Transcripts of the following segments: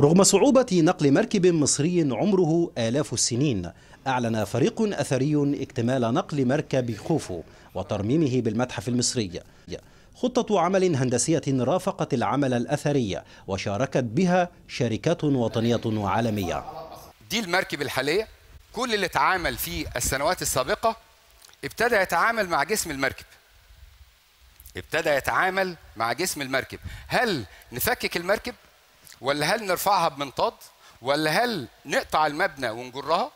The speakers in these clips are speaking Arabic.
رغم صعوبة نقل مركب مصري عمره آلاف السنين أعلن فريق أثري اكتمال نقل مركب خوفو وترميمه بالمتحف المصري خطة عمل هندسية رافقت العمل الأثري وشاركت بها شركات وطنية وعالمية دي المركب الحالية كل اللي تعامل في السنوات السابقة ابتدى يتعامل مع جسم المركب ابتدى يتعامل مع جسم المركب هل نفكك المركب ولا هل نرفعها بمنطاد ولا هل نقطع المبنى ونجرها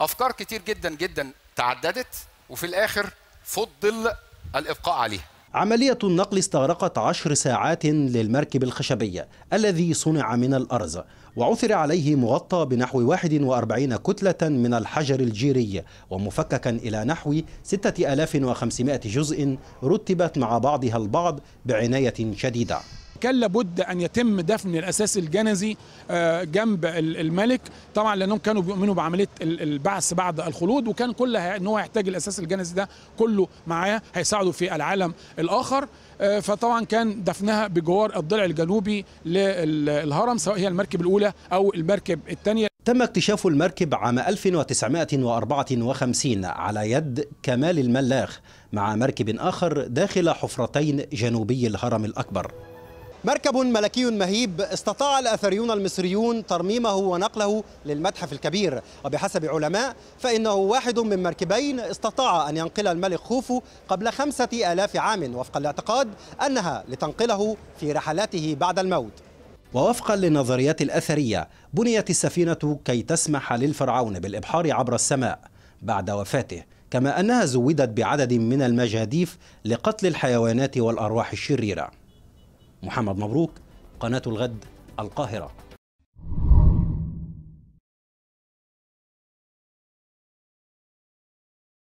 افكار كتير جدا جدا تعددت وفي الاخر فضل الابقاء عليها عملية النقل استغرقت عشر ساعات للمركب الخشبية الذي صنع من الأرز وعثر عليه مغطى بنحو 41 كتلة من الحجر الجيري ومفككا إلى نحو 6500 جزء رتبت مع بعضها البعض بعناية شديدة كان لابد ان يتم دفن الاساس الجنزي آه، جنب الملك طبعا لانهم كانوا بيؤمنوا بعمليه البعث بعد الخلود وكان كل ان هو يحتاج الاساس الجنزي ده كله معاه هيساعده في العالم الاخر آه، فطبعا كان دفنها بجوار الضلع الجنوبي للهرم سواء هي المركب الاولى او المركب الثانيه تم اكتشاف المركب عام 1954 على يد كمال الملاخ مع مركب آخر داخل حفرتين جنوبي الهرم الأكبر مركب ملكي مهيب استطاع الأثريون المصريون ترميمه ونقله للمتحف الكبير وبحسب علماء فإنه واحد من مركبين استطاع أن ينقل الملك خوفو قبل خمسة آلاف عام وفق الاعتقاد أنها لتنقله في رحلاته بعد الموت ووفقا للنظريات الأثرية بنيت السفينة كي تسمح للفرعون بالإبحار عبر السماء بعد وفاته كما أنها زودت بعدد من المجاديف لقتل الحيوانات والأرواح الشريرة محمد مبروك قناة الغد القاهرة